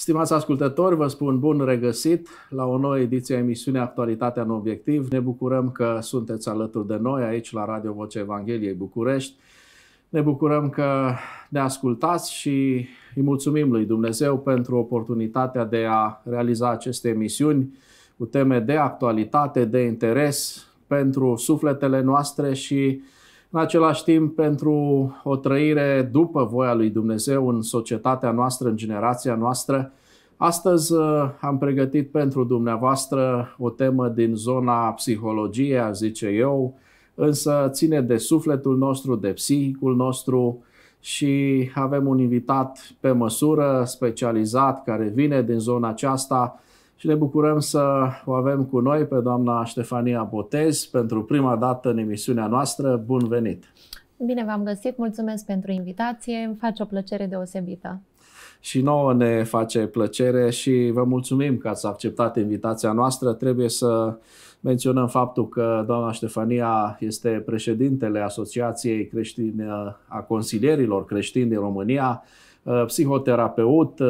Stimați ascultători, vă spun bun regăsit la o nouă ediție a emisiunii Actualitatea în Obiectiv. Ne bucurăm că sunteți alături de noi aici la Radio Vocea Evangheliei București. Ne bucurăm că ne ascultați și îi mulțumim lui Dumnezeu pentru oportunitatea de a realiza aceste emisiuni cu teme de actualitate, de interes pentru sufletele noastre și uh, în același timp pentru o trăire după voia lui Dumnezeu în societatea noastră, în generația noastră. Astăzi uh, am pregătit pentru dumneavoastră o temă din zona psihologiei, a zice eu, însă ține de sufletul nostru, de psihicul nostru și avem un invitat pe măsură, specializat, care vine din zona aceasta, și ne bucurăm să o avem cu noi pe doamna Ștefania Botez pentru prima dată în emisiunea noastră. Bun venit! Bine v-am găsit, mulțumesc pentru invitație, îmi face o plăcere deosebită. Și nouă ne face plăcere și vă mulțumim că ați acceptat invitația noastră. Trebuie să menționăm faptul că doamna Ștefania este președintele Asociației Creștine a Consilierilor Creștini din România, psihoterapeut,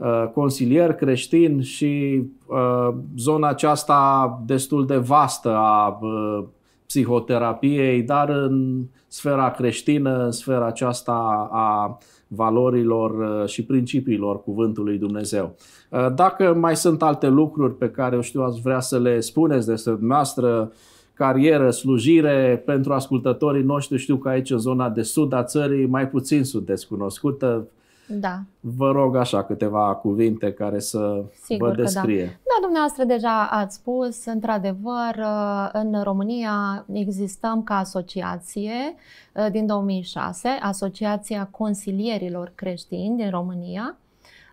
Uh, consilier creștin și uh, zona aceasta destul de vastă a uh, psihoterapiei, dar în sfera creștină, în sfera aceasta a valorilor și principiilor Cuvântului Dumnezeu. Dacă mai sunt alte lucruri pe care, eu știu, ați vrea să le spuneți despre dumneavoastră, carieră, slujire pentru ascultătorii noștri. Știu că aici, în zona de sud a țării, mai puțin sunt descunoscută. Da. Vă rog așa câteva cuvinte care să Sigur vă da. descrie. Da. da, dumneavoastră deja ați spus, într-adevăr, uh, în România existăm ca asociație uh, din 2006, Asociația Consilierilor Creștini din România,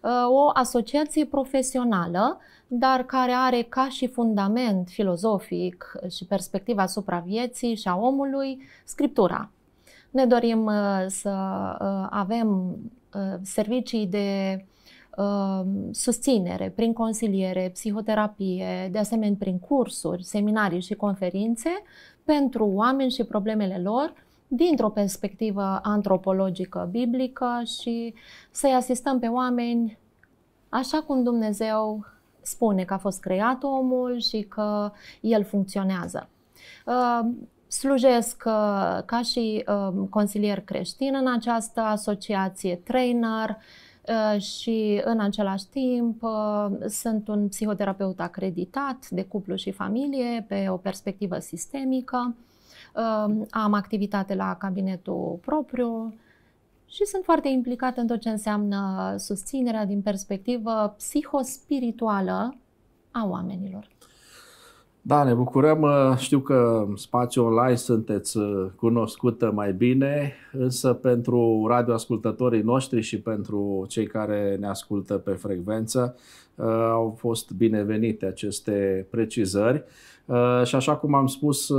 uh, o asociație profesională, dar care are ca și fundament filozofic și perspectiva asupra vieții și a omului scriptura. Ne dorim să avem Uh, servicii de uh, susținere prin consiliere, psihoterapie, de asemenea prin cursuri, seminarii și conferințe pentru oameni și problemele lor dintr-o perspectivă antropologică biblică și să-i asistăm pe oameni așa cum Dumnezeu spune că a fost creat omul și că el funcționează. Uh, Slujesc uh, ca și um, consilier creștin în această asociație, trainer uh, și în același timp uh, sunt un psihoterapeut acreditat de cuplu și familie pe o perspectivă sistemică. Um, am activitate la cabinetul propriu, și sunt foarte implicată în tot ce înseamnă susținerea din perspectivă psihospirituală a oamenilor. Da, ne bucurăm. Ă, știu că spațiul online sunteți ă, cunoscută mai bine, însă pentru radioascultătorii noștri și pentru cei care ne ascultă pe frecvență, ă, au fost binevenite aceste precizări. Și așa cum am spus,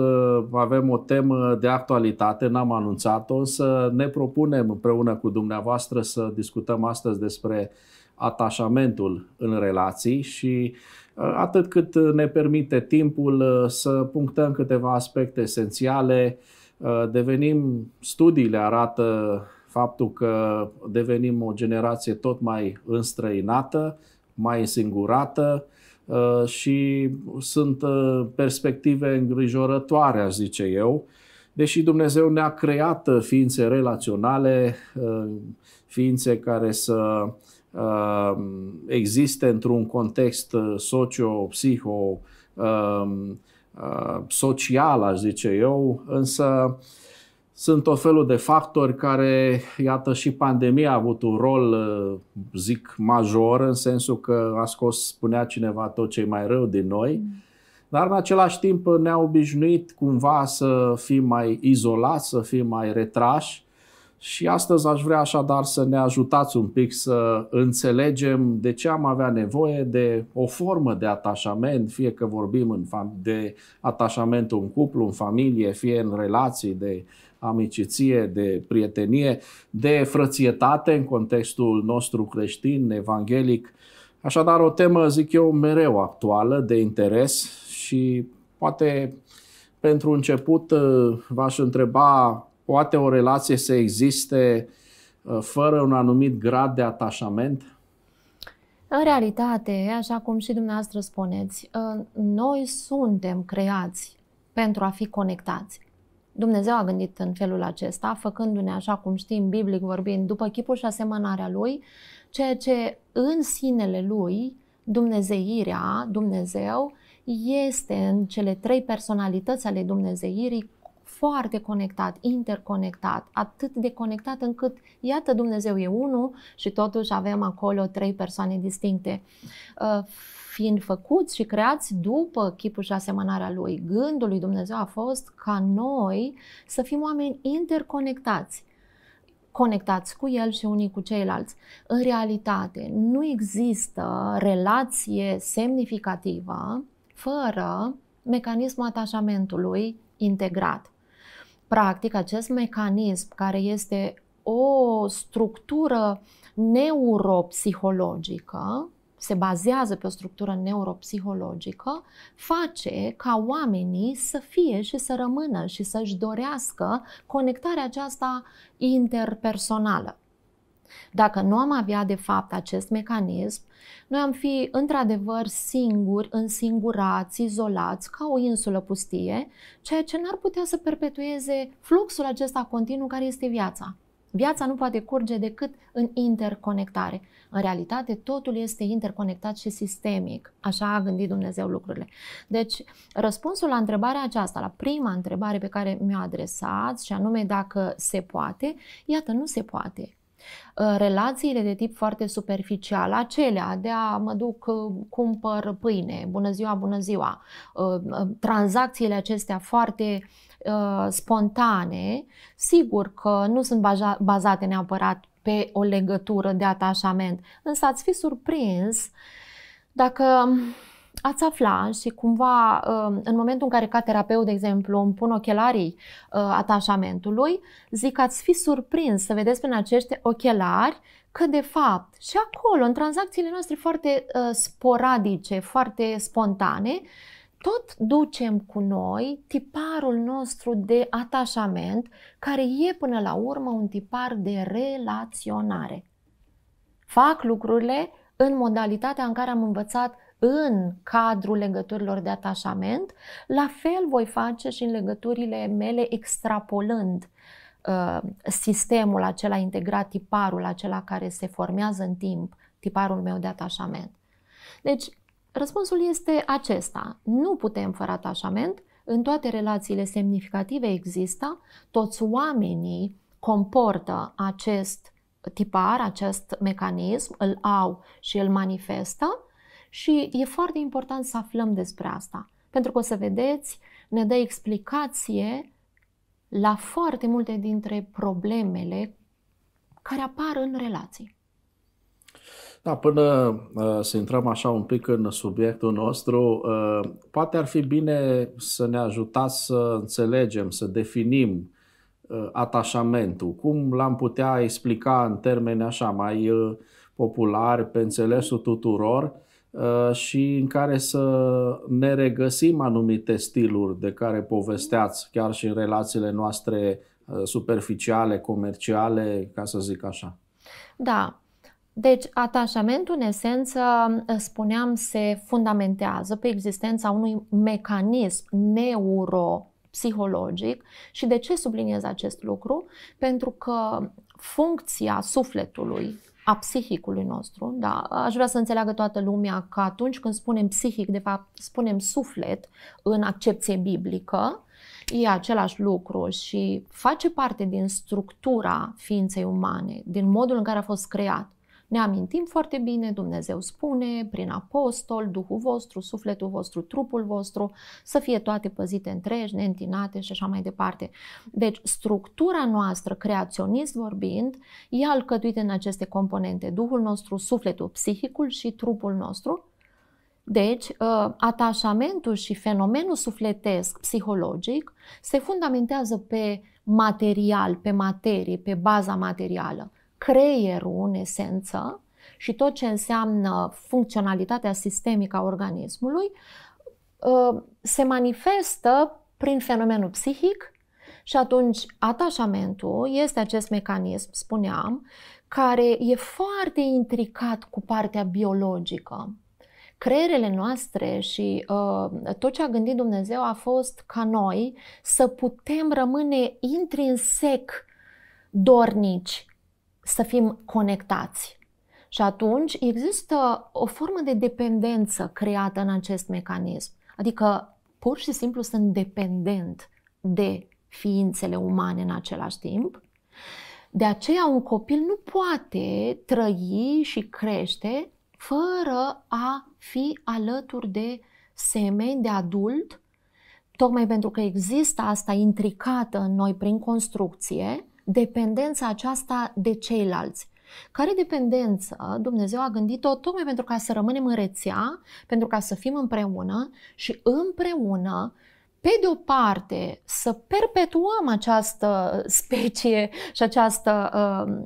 avem o temă de actualitate, n-am anunțat-o, însă ne propunem împreună cu dumneavoastră să discutăm astăzi despre atașamentul în relații și Uh, atât cât uh, ne permite timpul uh, să punctăm câteva aspecte esențiale. Devenim, studiile arată faptul că devenim o generație tot mai înstrăinată, mai singurată și sunt perspective îngrijorătoare, aș zice eu. Deși Dumnezeu ne-a creat ființe relaționale, ființe care să Ehm, existe într-un context uh, socio-psiho ehm, uh, social, aș zice eu, însă sunt o felul de factori care, iată, și pandemia a avut un rol, uh, zic, major, în sensul că a scos, spunea cineva, tot ce mai rău din noi, mm. dar în același timp ne-a obișnuit cumva să fim mai izolați, să fim mai retrași și astăzi aș vrea așadar să ne ajutați un pic să înțelegem de ce am avea nevoie de o formă de atașament, fie că vorbim în fam- de atașament în cuplu, în familie, fie în relații de amiciție, de prietenie, de frățietate în contextul nostru creștin, evanghelic. Așadar, o temă, zic eu, mereu actuală, de interes și poate pentru început eh, v-aș întreba Poate o relație să existe uh, fără un anumit grad de atașament? În realitate, așa cum și dumneavoastră spuneți, uh, noi suntem creați pentru a fi conectați. Dumnezeu a gândit în felul acesta, făcându-ne, așa cum știm, biblic vorbind, după chipul și asemănarea lui, ceea ce în sinele lui, dumnezeirea, Dumnezeu, este în cele trei personalități ale dumnezeirii foarte conectat, interconectat, atât de conectat încât, iată, Dumnezeu e unul și totuși avem acolo trei persoane distincte. Uh, fiind făcuți și creați după chipul și asemănarea lui, gândul lui Dumnezeu a fost ca noi să fim oameni interconectați conectați cu el și unii cu ceilalți. În realitate, nu există relație semnificativă fără mecanismul atașamentului integrat. Practic, acest mecanism care este o structură neuropsihologică, se bazează pe o structură neuropsihologică, face ca oamenii să fie și să rămână și să-și dorească conectarea aceasta interpersonală. Dacă nu am avea, de fapt, acest mecanism, noi am fi, într-adevăr, singuri, însingurați, izolați, ca o insulă pustie, ceea ce n-ar putea să perpetueze fluxul acesta continuu care este viața. Viața nu poate curge decât în interconectare. În realitate, totul este interconectat și sistemic. Așa a gândit Dumnezeu lucrurile. Deci, răspunsul la întrebarea aceasta, la prima întrebare pe care mi-o adresați, și anume dacă se poate, iată, nu se poate. Ă, relațiile de tip foarte superficial, acelea de a mă duc, ă, cumpăr pâine, bună ziua, bună ziua, ă, tranzacțiile acestea foarte spontane, sigur că nu sunt bazate neapărat pe o legătură de atașament, însă ați fi surprins dacă ați afla și cumva uh, în momentul în care ca terapeut, de exemplu, îmi pun ochelarii uh, atașamentului, zic că ați fi surprins să vedeți prin acești ochelari că de fapt și acolo, în tranzacțiile noastre foarte uh, sporadice, foarte spontane, tot ducem cu noi tiparul nostru de atașament, care e până la urmă un tipar de relaționare. Fac lucrurile în modalitatea în care am învățat în cadrul legăturilor de atașament, la fel voi face și în legăturile mele extrapolând uh, sistemul acela integrat, tiparul acela care se formează în timp, tiparul meu de atașament. Deci, răspunsul este acesta. Nu putem fără atașament, în toate relațiile semnificative există, toți oamenii comportă acest tipar, acest mecanism, îl au și îl manifestă și e foarte important să aflăm despre asta, pentru că o să vedeți, ne dă explicație la foarte multe dintre problemele care apar în relații. Da, până uh, să intrăm așa un pic în subiectul nostru, uh, poate ar fi bine să ne ajutați să înțelegem, să definim uh, atașamentul. Cum l-am putea explica în termeni așa mai uh, populari, pe înțelesul tuturor, Uh, și în care să ne regăsim anumite stiluri de care povesteați, chiar și în relațiile noastre uh, superficiale, comerciale, ca să zic așa. Da. Deci, atașamentul, în esență, uh, spuneam, se fundamentează pe existența unui mecanism neuropsihologic. Și de ce subliniez acest lucru? Pentru că funcția sufletului a psihicului nostru. Da? Aș vrea să înțeleagă toată lumea că atunci când spunem psihic, de fapt spunem suflet în accepție biblică, e același lucru și face parte din structura ființei umane, din modul în care a fost creat. Ne amintim foarte bine, Dumnezeu spune, prin apostol, Duhul vostru, sufletul vostru, trupul vostru, să fie toate păzite întregi, neîntinate și așa mai departe. Deci, structura noastră, creaționist vorbind, e alcătuită în aceste componente, Duhul nostru, sufletul, psihicul și trupul nostru, deci, ă, atașamentul și fenomenul sufletesc psihologic se fundamentează pe material, pe materie, pe baza materială creierul în esență și tot ce înseamnă funcționalitatea sistemică a organismului uh, se manifestă prin fenomenul psihic și atunci atașamentul este acest mecanism, spuneam, care e foarte intricat cu partea biologică. Creierele noastre și uh, tot ce a gândit Dumnezeu a fost ca noi să putem rămâne intrinsec dornici să fim conectați. Și atunci există o formă de dependență creată în acest mecanism. Adică pur și simplu sunt dependent de ființele umane în același timp. De aceea un copil nu poate trăi și crește fără a fi alături de semeni, de adult, tocmai pentru că există asta intricată în noi prin construcție, dependența aceasta de ceilalți. Care dependență Dumnezeu a gândit-o tocmai pentru ca să rămânem în rețea, pentru ca să fim împreună și împreună pe de o parte, să perpetuăm această specie și această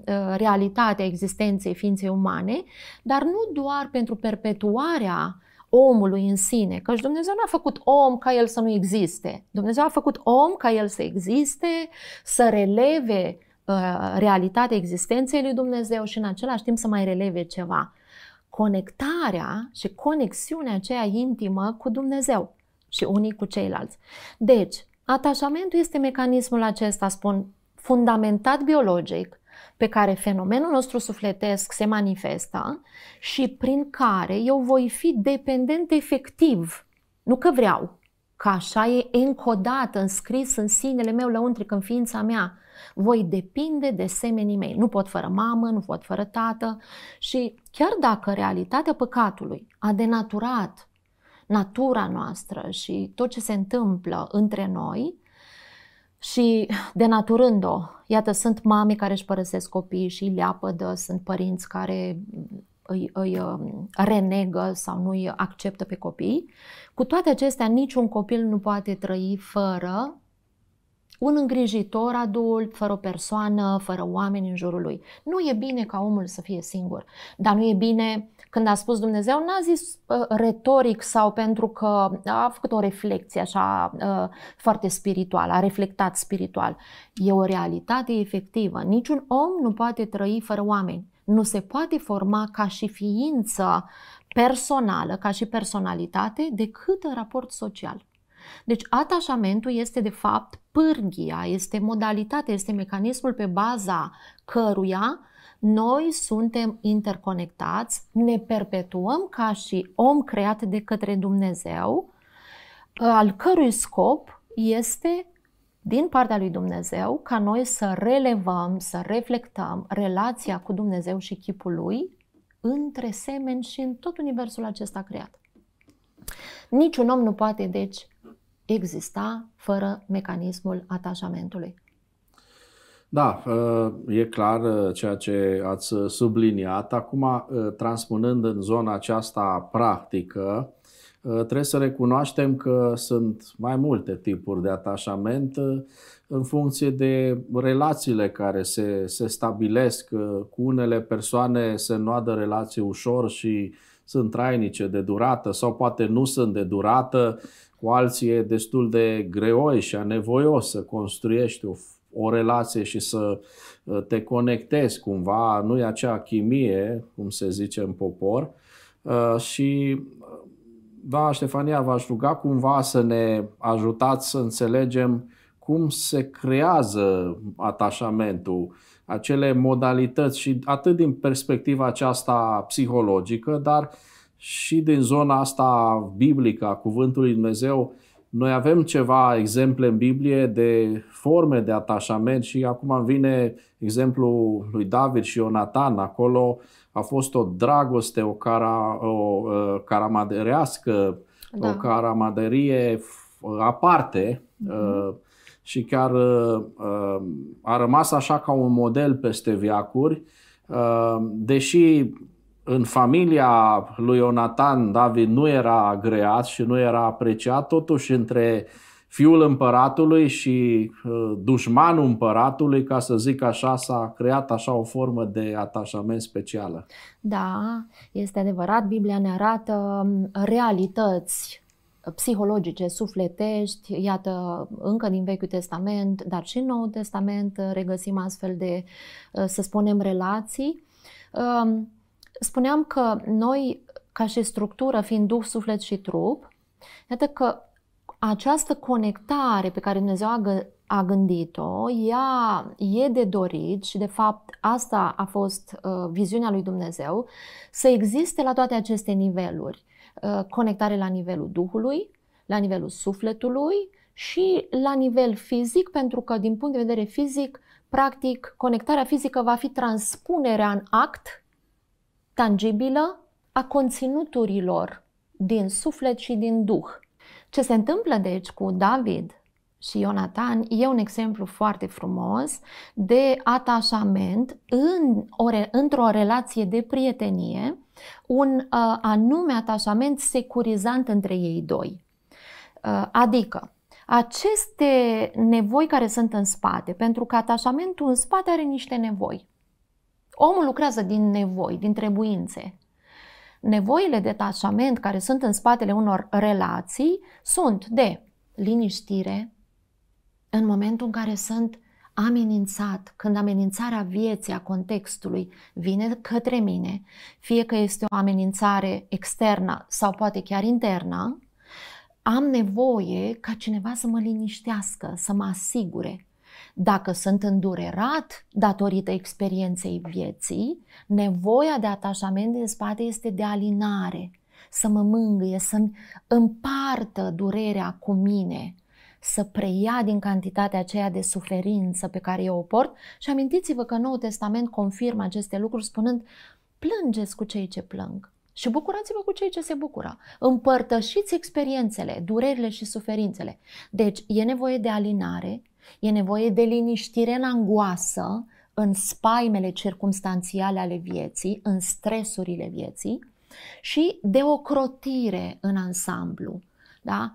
uh, uh, realitate a existenței ființei umane, dar nu doar pentru perpetuarea omului în sine, căci Dumnezeu nu a făcut om ca el să nu existe. Dumnezeu a făcut om ca el să existe, să releve uh, realitatea existenței lui Dumnezeu și în același timp să mai releve ceva. Conectarea și conexiunea aceea intimă cu Dumnezeu și unii cu ceilalți. Deci, atașamentul este mecanismul acesta, spun, fundamentat biologic, pe care fenomenul nostru sufletesc se manifestă și prin care eu voi fi dependent efectiv. Nu că vreau, că așa e încodat, înscris în sinele meu lăuntric, în ființa mea. Voi depinde de semenii mei. Nu pot fără mamă, nu pot fără tată și chiar dacă realitatea păcatului a denaturat natura noastră și tot ce se întâmplă între noi, și denaturând-o. Iată, sunt mame care își părăsesc copiii și îi leapădă, sunt părinți care îi, îi um, renegă sau nu îi acceptă pe copii. Cu toate acestea, niciun copil nu poate trăi fără un îngrijitor adult, fără o persoană, fără oameni în jurul lui. Nu e bine ca omul să fie singur, dar nu e bine uh, când a spus Dumnezeu, n-a zis uh, retoric sau pentru că a făcut o reflexie așa uh, foarte spirituală, a reflectat spiritual. E o realitate efectivă. Niciun om nu poate trăi fără oameni. Nu se poate forma ca și ființă personală, ca și personalitate, decât în raport social. Deci atașamentul este de fapt pârghia, este modalitatea, este mecanismul pe baza căruia noi suntem interconectați, ne perpetuăm ca și om creat de către Dumnezeu, al cărui scop este din partea lui Dumnezeu ca noi să relevăm, să reflectăm relația cu Dumnezeu și chipul lui între semeni și în tot universul acesta creat. Niciun om nu poate, deci, exista fără mecanismul atașamentului. Da, uh, e clar uh, ceea ce ați uh, subliniat. Acum, transpunând în zona aceasta practică, trebuie să recunoaștem că sunt mai multe tipuri de atașament în funcție de relațiile care se, se stabilesc. Cu unele persoane se noadă relații ușor și sunt trainice de durată sau poate nu sunt de durată, cu alții e destul de greoi și anevoios să construiești o o relație și să uh, te conectezi cumva, nu e acea chimie, cum se zice în popor. Uh, și uh, doamna Ștefania, v-aș ruga cumva să ne ajutați să înțelegem cum se creează atașamentul, acele modalități și atât din perspectiva aceasta psihologică, dar și din zona asta biblică a Cuvântului Dumnezeu, noi avem ceva exemple în Biblie de forme de atașament și acum vine exemplul lui David și Ionatan. Acolo a fost o dragoste, o, cara, o caramaderească, da. o caramaderie aparte mm-hmm. și chiar uh, uh, a rămas așa ca un model peste viacuri, deși în familia lui Ionatan, David nu era agreat și nu era apreciat, totuși între fiul împăratului și uh, dușmanul împăratului, ca să zic așa, s-a creat așa o formă de atașament specială. Da, este adevărat, Biblia ne arată um, realități psihologice, sufletești, iată, încă din Vechiul Testament, dar și în Noul Testament regăsim astfel de, uh, să spunem, relații. Um, Spuneam că noi, ca și structură, fiind Duh, Suflet și Trup, iată că această conectare pe care Dumnezeu a, gă- a gândit-o, ea e de dorit și, de fapt, asta a fost uh, viziunea lui Dumnezeu, să existe la toate aceste niveluri. Uh, conectare la nivelul Duhului, la nivelul Sufletului și la nivel fizic, pentru că, din punct de vedere fizic, practic, conectarea fizică va fi transpunerea în act tangibilă a conținuturilor din suflet și din duh. Ce se întâmplă deci cu David și Ionatan e un exemplu foarte frumos de atașament în o re, într-o relație de prietenie, un uh, anume atașament securizant între ei doi. Uh, adică, aceste nevoi care sunt în spate, pentru că atașamentul în spate are niște nevoi. Omul lucrează din nevoi, din trebuințe. Nevoile de atașament care sunt în spatele unor relații sunt de liniștire în momentul în care sunt amenințat, când amenințarea vieții, a contextului vine către mine, fie că este o amenințare externă sau poate chiar internă, am nevoie ca cineva să mă liniștească, să mă asigure. Dacă sunt îndurerat datorită experienței vieții, nevoia de atașament din spate este de alinare, să mă mângâie, să-mi împartă durerea cu mine, să preia din cantitatea aceea de suferință pe care eu o port. Și amintiți-vă că Noul Testament confirmă aceste lucruri spunând, plângeți cu cei ce plâng și bucurați-vă cu cei ce se bucură. Împărtășiți experiențele, durerile și suferințele. Deci e nevoie de alinare, E nevoie de liniștire în angoasă, în spaimele circumstanțiale ale vieții, în stresurile vieții și de o crotire în ansamblu. Da?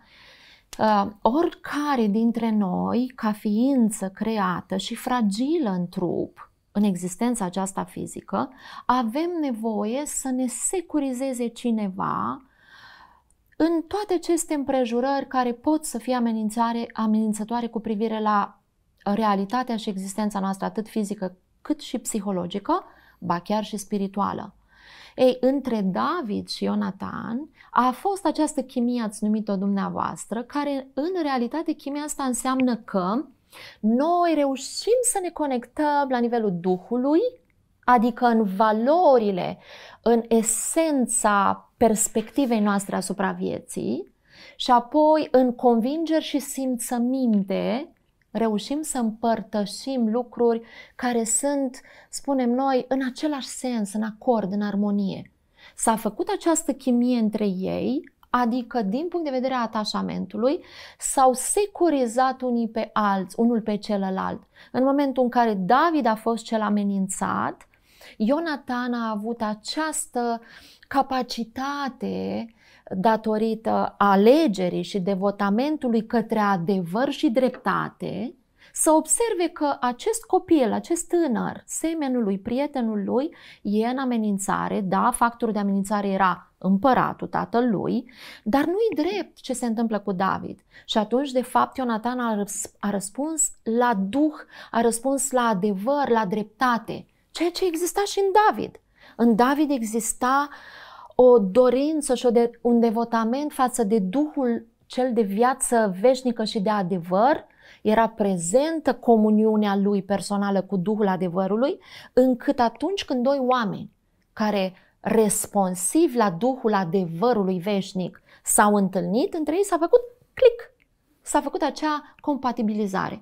Uh, oricare dintre noi, ca ființă creată și fragilă în trup, în existența aceasta fizică, avem nevoie să ne securizeze cineva în toate aceste împrejurări care pot să fie amenințare, amenințătoare cu privire la realitatea și existența noastră, atât fizică cât și psihologică, ba chiar și spirituală. Ei, între David și Ionatan a fost această chimie, ați numit-o dumneavoastră, care în realitate chimia asta înseamnă că noi reușim să ne conectăm la nivelul Duhului, adică în valorile în esența perspectivei noastre asupra vieții și apoi în convingeri și simțăminte reușim să împărtășim lucruri care sunt, spunem noi, în același sens, în acord, în armonie. S-a făcut această chimie între ei, adică din punct de vedere a atașamentului, s-au securizat unii pe alți, unul pe celălalt. În momentul în care David a fost cel amenințat, Ionatan a avut această capacitate datorită alegerii și devotamentului către adevăr și dreptate, să observe că acest copil, acest tânăr, semenul lui, prietenul lui, e în amenințare, da, factorul de amenințare era împăratul, tatălui, dar nu-i drept ce se întâmplă cu David. Și atunci, de fapt, Ionatan a, răsp- a răspuns la duh, a răspuns la adevăr, la dreptate ceea ce exista și în David. În David exista o dorință și un devotament față de Duhul cel de viață veșnică și de adevăr, era prezentă comuniunea lui personală cu Duhul adevărului, încât atunci când doi oameni care responsiv la Duhul adevărului veșnic s-au întâlnit, între ei s-a făcut clic, s-a făcut acea compatibilizare.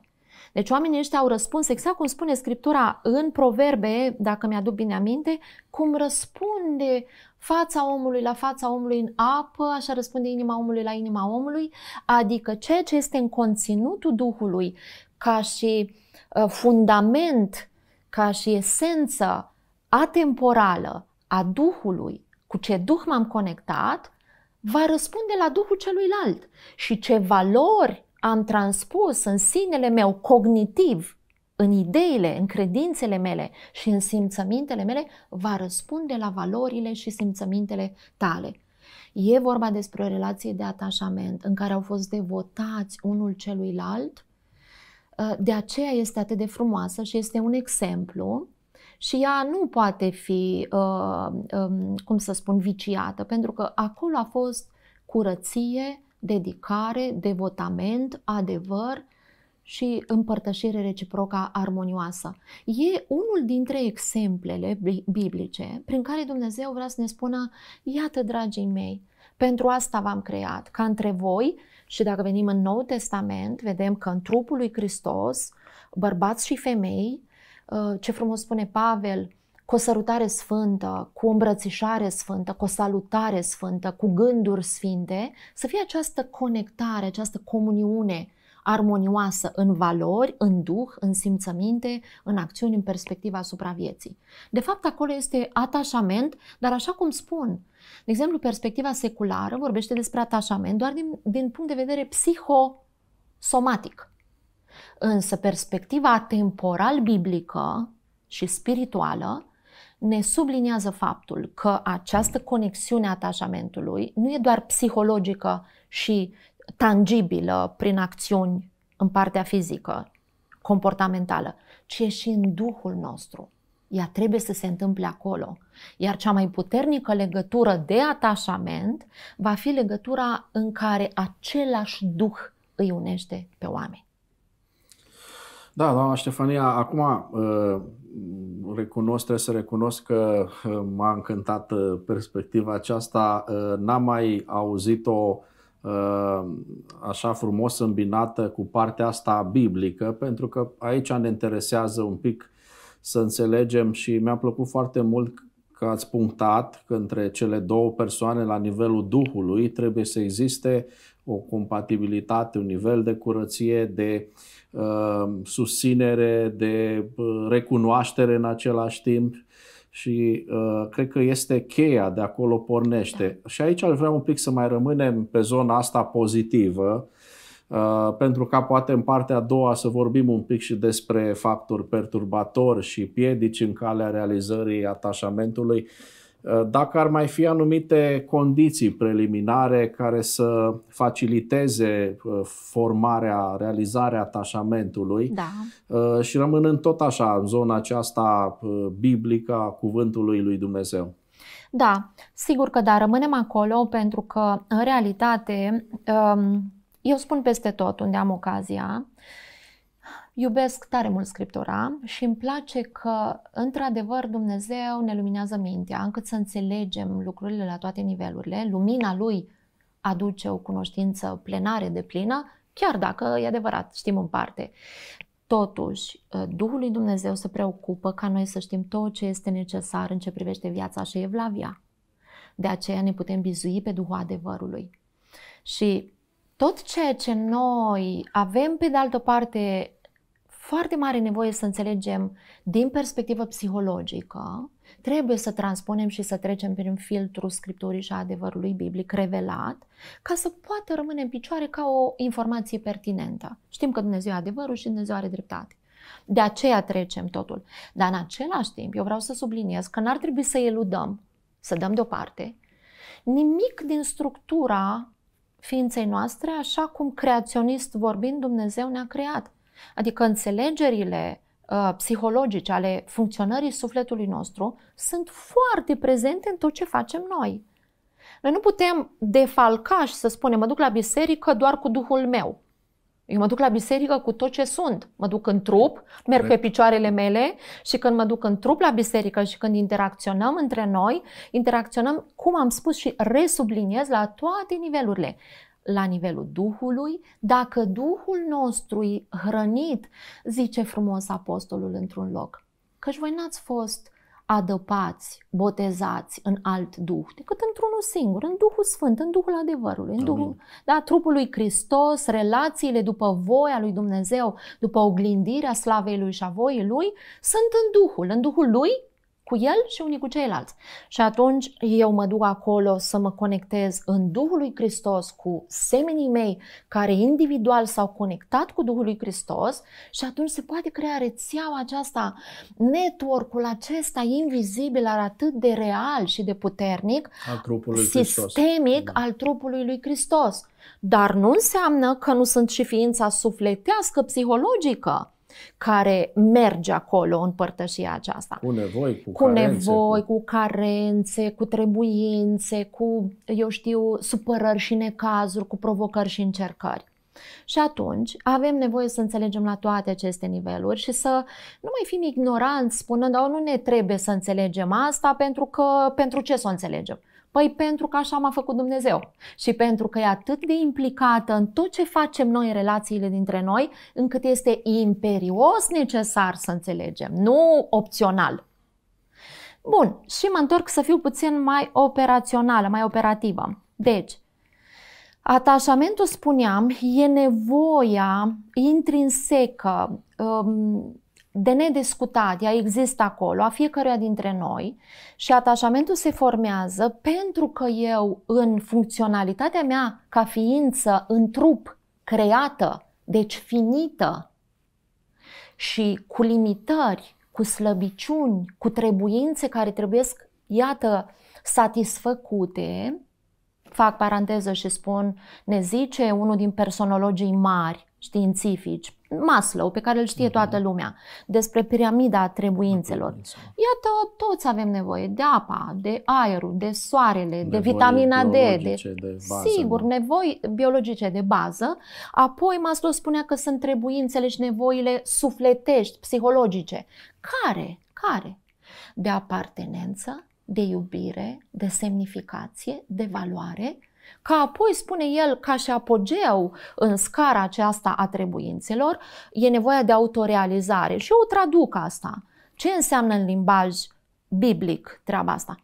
Deci oamenii ăștia au răspuns, exact cum spune Scriptura în proverbe, dacă mi-aduc bine aminte, cum răspunde fața omului la fața omului în apă, așa răspunde inima omului la inima omului, adică ceea ce este în conținutul Duhului ca și ă, fundament, ca și esență atemporală a Duhului, cu ce Duh m-am conectat, va răspunde la Duhul celuilalt și ce valori am transpus în sinele meu cognitiv, în ideile, în credințele mele și în simțămintele mele, va răspunde la valorile și simțămintele tale. E vorba despre o relație de atașament în care au fost devotați unul celuilalt, uh, de aceea este atât de frumoasă și este un exemplu și ea nu poate fi, uh, um, cum să spun, viciată, pentru că acolo a fost curăție, dedicare, devotament, adevăr și împărtășire reciprocă armonioasă. E unul dintre exemplele biblice prin care Dumnezeu vrea să ne spună, iată, dragii mei, pentru asta v-am creat, ca între voi și dacă venim în Nou Testament, vedem că în trupul lui Hristos, bărbați și femei, uh, ce frumos spune Pavel, cu o sărutare sfântă, cu o îmbrățișare sfântă, cu o salutare sfântă, cu gânduri sfinte, să fie această conectare, această comuniune armonioasă în valori, în duh, în simțăminte, în acțiuni, în perspectiva asupra vieții. De fapt, acolo este atașament, dar așa cum spun, de exemplu, perspectiva seculară vorbește despre atașament doar din, din punct de vedere psihosomatic. Însă perspectiva temporal biblică și spirituală ne subliniază faptul că această conexiune atașamentului nu e doar psihologică și tangibilă prin acțiuni în partea fizică, comportamentală, ci e și în Duhul nostru. Ea trebuie să se întâmple acolo. Iar cea mai puternică legătură de atașament va fi legătura în care același Duh îi unește pe oameni. Da, doamna Ștefania, acum ă, recunosc, trebuie să recunosc că uh, m-a încântat uh, perspectiva aceasta. Uh, n-am mai auzit-o așa frumos îmbinată cu partea asta biblică, pentru că aici ne interesează un pic să înțelegem și mi-a plăcut foarte mult că ați punctat că între cele două persoane la nivelul Duhului trebuie să existe o compatibilitate, un nivel de curăție, de uh, susținere, de uh, recunoaștere în același timp și uh, cred că este cheia, de acolo pornește. Și aici ar vrea un pic să mai rămânem pe zona asta pozitivă, Uh, pentru ca poate în partea a doua să vorbim un pic și despre factori perturbatori și piedici în calea realizării atașamentului, uh, dacă ar mai fi anumite condiții preliminare care să faciliteze uh, formarea, realizarea atașamentului da. și rămânând tot așa în zona aceasta biblică a cuvântului lui Dumnezeu. Da, sigur că da, rămânem acolo pentru că în realitate um, eu spun peste tot unde am ocazia, iubesc tare mult Scriptura și îmi place că, într-adevăr, Dumnezeu ne luminează mintea, încât să înțelegem lucrurile la toate nivelurile. Lumina Lui aduce o cunoștință plenare de plină, chiar dacă e adevărat, știm în parte. Totuși, ă, Duhul lui Dumnezeu se preocupă ca noi să știm tot ce este necesar în ce privește viața și evlavia. De aceea ne putem bizui pe Duhul adevărului. Și tot ceea ce noi avem, pe de altă parte, foarte mare nevoie să înțelegem din perspectivă psihologică, trebuie să transpunem și să trecem prin filtrul scripturii și adevărului biblic revelat, ca să poată rămâne în picioare ca o informație pertinentă. Știm că Dumnezeu e adevărul și Dumnezeu are dreptate. De aceea trecem totul. Dar în același timp, eu vreau să subliniez că n-ar trebui să eludăm, să dăm deoparte, nimic din structura ființei noastre așa cum creaționist vorbind Dumnezeu ne-a creat. Adică înțelegerile uh, psihologice ale funcționării sufletului nostru sunt foarte prezente în tot ce facem noi. Noi nu putem defalca și să spunem, mă duc la biserică doar cu Duhul meu. Eu mă duc la biserică cu tot ce sunt. Mă duc în trup, merg pe picioarele mele și când mă duc în trup la biserică și când interacționăm între noi, interacționăm, cum am spus și resubliniez, la toate nivelurile la nivelul Duhului, dacă Duhul nostru e hrănit, zice frumos apostolul într-un loc, căci voi n-ați fost adăpați, botezați în alt duh, decât într-unul singur, în Duhul Sfânt, în Duhul adevărului, în Amin. Duhul da, trupului Hristos, relațiile după voia lui Dumnezeu, după oglindirea slavei lui și a voii lui, sunt în Duhul, în Duhul lui cu el și unii cu ceilalți. Și atunci eu mă duc acolo să mă conectez în Duhul lui Hristos cu seminii mei care individual s-au conectat cu Duhul lui Hristos și atunci se poate crea rețeaua aceasta, network-ul acesta invizibil, dar atât de real și de puternic, al sistemic Hristos. al trupului lui Hristos. Dar nu înseamnă că nu sunt și ființa sufletească, psihologică care merge acolo în părtășia aceasta. Cu nevoi, cu, cu carențe. Nevoi, cu... cu carențe, cu trebuințe, cu, eu știu, supărări și necazuri, cu provocări și încercări. Și atunci avem nevoie să înțelegem la toate aceste niveluri și să nu mai fim ignoranți spunând, nu ne trebuie să înțelegem asta pentru că pentru ce să o înțelegem. Păi pentru că așa m-a făcut Dumnezeu și pentru că e atât de implicată în tot ce facem noi în relațiile dintre noi, încât este imperios necesar să înțelegem, nu opțional. Bun, și mă întorc să fiu puțin mai operațională, mai operativă. Deci, atașamentul, spuneam, e nevoia intrinsecă, um, de nediscutat, ea există acolo, a fiecăruia dintre noi și atașamentul se formează pentru că eu, în funcționalitatea mea ca ființă, în trup, creată, deci finită și cu limitări, cu slăbiciuni, cu trebuințe care trebuie, iată, satisfăcute, fac paranteză și spun, ne zice unul din personologii mari științifici, Maslow, pe care îl știe mhm. toată lumea, despre piramida trebuințelor. Iată, toți avem nevoie de apa, de aerul, de soarele, de vitamina D, de, de bază, sigur, nu? nevoi biologice de bază. Apoi Maslow spunea că sunt trebuințele și nevoile sufletești, psihologice. Care? Care? De apartenență, de iubire, de semnificație, de valoare, ca apoi, spune el, ca și apogeu în scara aceasta a trebuințelor, e nevoia de autorealizare. Și eu traduc asta. Ce înseamnă în limbaj biblic treaba asta?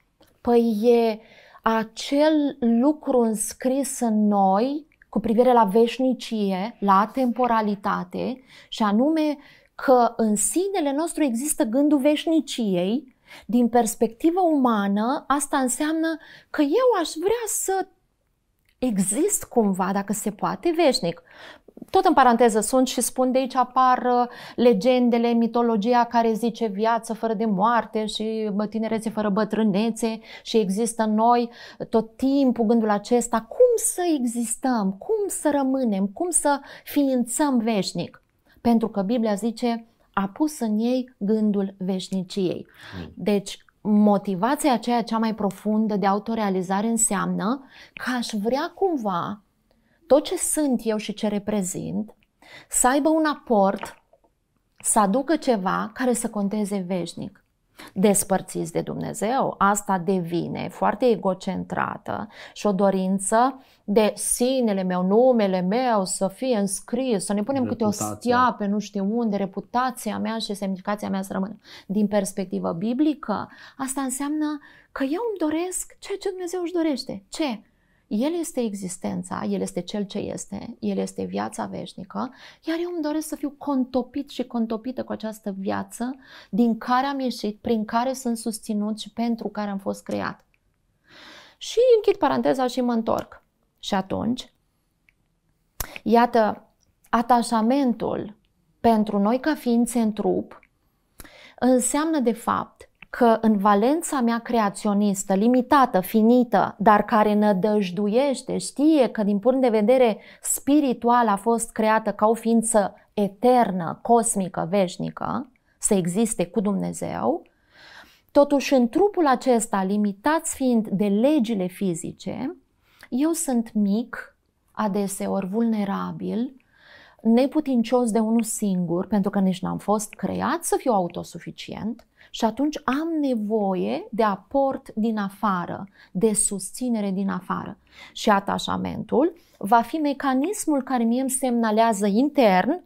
Păi e acel lucru înscris în noi cu privire la veșnicie, la temporalitate, și anume că în sinele nostru există gândul veșniciei, din perspectivă umană, asta înseamnă că eu aș vrea să exist cumva, dacă se poate, veșnic. Tot în paranteză sunt și spun de aici apar uh, legendele, mitologia care zice viață fără de moarte și tinerețe fără bătrânețe și există în noi tot timpul gândul acesta cum să existăm, cum să rămânem, cum să ființăm veșnic. Pentru că Biblia zice a pus în ei gândul veșniciei. Hmm. Deci, motivația aceea cea mai profundă de autorealizare înseamnă că aș vrea cumva tot ce sunt eu și ce reprezint să aibă un aport, să aducă ceva care să conteze veșnic despărțiți de Dumnezeu, asta devine foarte egocentrată și o dorință de sinele meu, numele meu să fie înscris, să ne punem reputația. câte o stea pe nu știu unde, reputația mea și semnificația mea să rămână. Din perspectivă biblică, asta înseamnă că eu îmi doresc ceea ce Dumnezeu își dorește. Ce? El este existența, El este Cel ce este, El este viața veșnică, iar eu îmi doresc să fiu contopit și contopită cu această viață din care am ieșit, prin care sunt susținut și pentru care am fost creat. Și închid paranteza și mă întorc. Și atunci, iată, atașamentul pentru noi ca ființe în trup înseamnă de fapt că în valența mea creaționistă, limitată, finită, dar care nădăjduiește, știe că din punct de vedere spiritual a fost creată ca o ființă eternă, cosmică, veșnică, să existe cu Dumnezeu, totuși în trupul acesta, limitat, fiind de legile fizice, eu sunt mic, adeseori vulnerabil, neputincios de unul singur, pentru că nici n-am fost creat să fiu autosuficient, și atunci am nevoie de aport din afară, de susținere din afară. Și atașamentul va fi mecanismul care mie îmi semnalează intern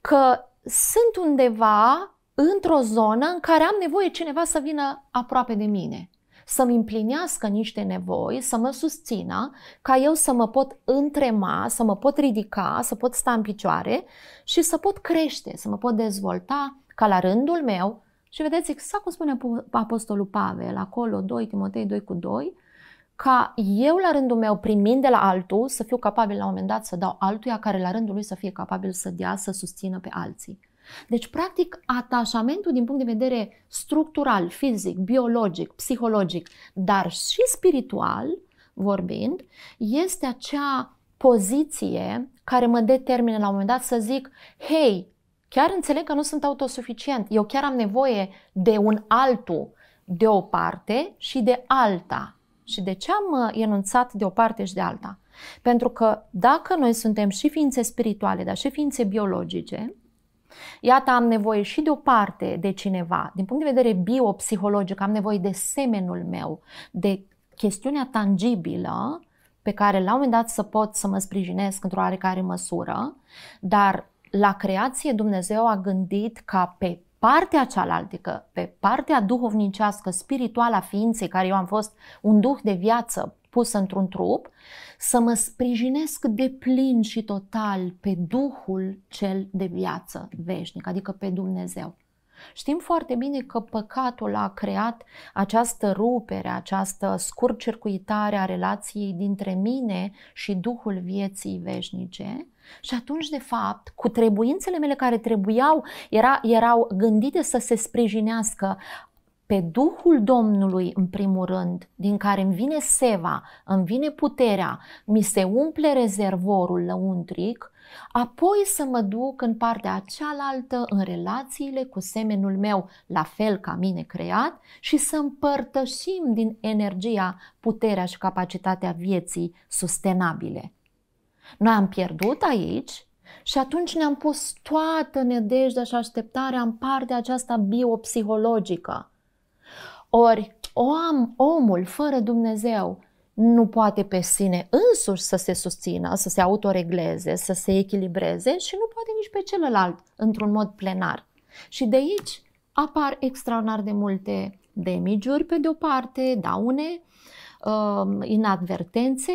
că sunt undeva într-o zonă în care am nevoie cineva să vină aproape de mine, să-mi împlinească niște nevoi, să mă susțină, ca eu să mă pot întrema, să mă pot ridica, să pot sta în picioare și să pot crește, să mă pot dezvolta, ca la rândul meu și vedeți exact cum spune Apostolul Pavel, acolo 2 Timotei 2 cu 2, ca eu la rândul meu, primind de la altul, să fiu capabil la un moment dat să dau altuia care la rândul lui să fie capabil să dea, să susțină pe alții. Deci, practic, atașamentul din punct de vedere structural, fizic, biologic, psihologic, dar și spiritual vorbind, este acea poziție care mă determină la un moment dat să zic, hei, Chiar înțeleg că nu sunt autosuficient. Eu chiar am nevoie de un altul de o parte și de alta. Și de ce am uh, enunțat de o parte și de alta? Pentru că dacă noi suntem și ființe spirituale, dar și ființe biologice, Iată, am nevoie și de o parte de cineva, din punct de vedere biopsihologic, am nevoie de semenul meu, de chestiunea tangibilă pe care la un moment dat să pot să mă sprijinesc într-o oarecare măsură, dar la creație Dumnezeu a gândit ca pe partea cealaltă, pe partea duhovnicească, spirituală a ființei, care eu am fost un duh de viață pus într-un trup, să mă sprijinesc de plin și total pe Duhul cel de viață veșnic, adică pe Dumnezeu. Știm foarte bine că păcatul a creat această rupere, această scurt circuitare a relației dintre mine și Duhul vieții veșnice, și atunci, de fapt, cu trebuințele mele care trebuiau, era, erau gândite să se sprijinească pe Duhul Domnului, în primul rând, din care îmi vine seva, îmi vine puterea, mi se umple rezervorul lăuntric, apoi să mă duc în partea cealaltă, în relațiile cu semenul meu, la fel ca mine creat, și să împărtășim din energia, puterea și capacitatea vieții sustenabile. Noi am pierdut aici și atunci ne-am pus toată nedejdea și așteptarea în partea aceasta biopsihologică. Ori om, omul fără Dumnezeu nu poate pe sine însuși să se susțină, să se autoregleze, să se echilibreze și nu poate nici pe celălalt într-un mod plenar. Și de aici apar extraordinar de multe demigiuri pe de-o parte, daune, uh, inadvertențe,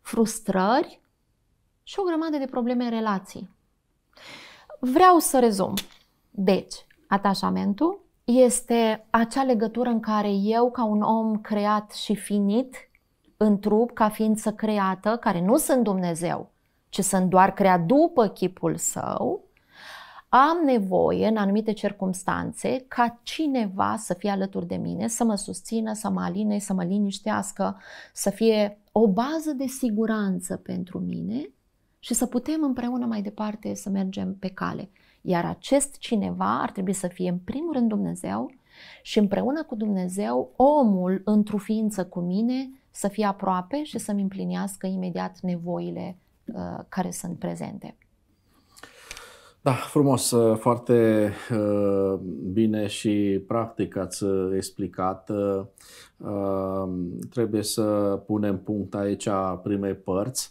frustrări și o grămadă de probleme în relații. Vreau să rezum. Deci, atașamentul este acea legătură în care eu, ca un om creat și finit, în trup, ca ființă creată, care nu sunt Dumnezeu, ci sunt doar creat după chipul său, am nevoie în anumite circunstanțe, ca cineva să fie alături de mine, să mă susțină, să mă aline, să mă liniștească, să fie o bază de siguranță pentru mine și să putem împreună mai departe să mergem pe cale. Iar acest cineva ar trebui să fie în primul rând Dumnezeu și împreună cu Dumnezeu omul într-o ființă cu mine să fie aproape și să-mi împlinească imediat nevoile uh, care sunt prezente. Da, frumos, uh, foarte uh, bine și practic ați uh, explicat. Trebuie să punem punct aici a primei părți.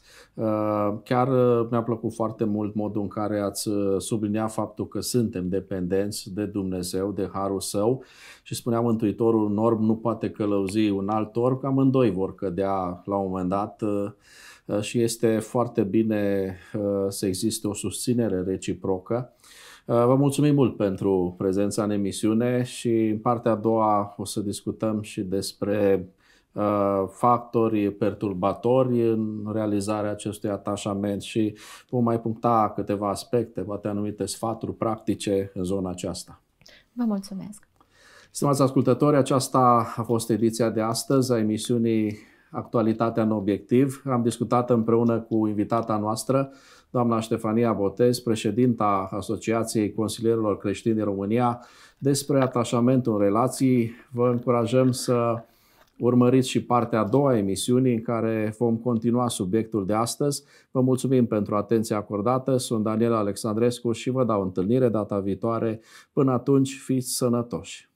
Chiar mi-a plăcut foarte mult modul în care ați subliniat faptul că suntem dependenți de Dumnezeu, de Harul Său și spuneam Mântuitorul, un orb nu poate călăuzi un alt orb, amândoi vor cădea la un moment dat Uh, și este foarte bine uh, să existe o susținere reciprocă. Uh, vă mulțumim mult pentru prezența în emisiune și în partea a doua o să discutăm și despre factori perturbatori în realizarea acestui atașament și vom mai puncta câteva aspecte, poate anumite sfaturi practice în zona aceasta. Vă mulțumesc! Stimați ascultători, aceasta a fost ediția de astăzi a emisiunii actualitatea în obiectiv. Am discutat împreună cu invitata noastră, doamna Ștefania Botez, președinta Asociației Consilierilor Creștini din România, despre atașamentul în relații. Vă încurajăm să urmăriți și partea a doua emisiunii în care vom continua subiectul de astăzi. Vă mulțumim pentru atenția acordată. Sunt Daniel Alexandrescu și vă dau întâlnire data viitoare. Până atunci, fiți sănătoși!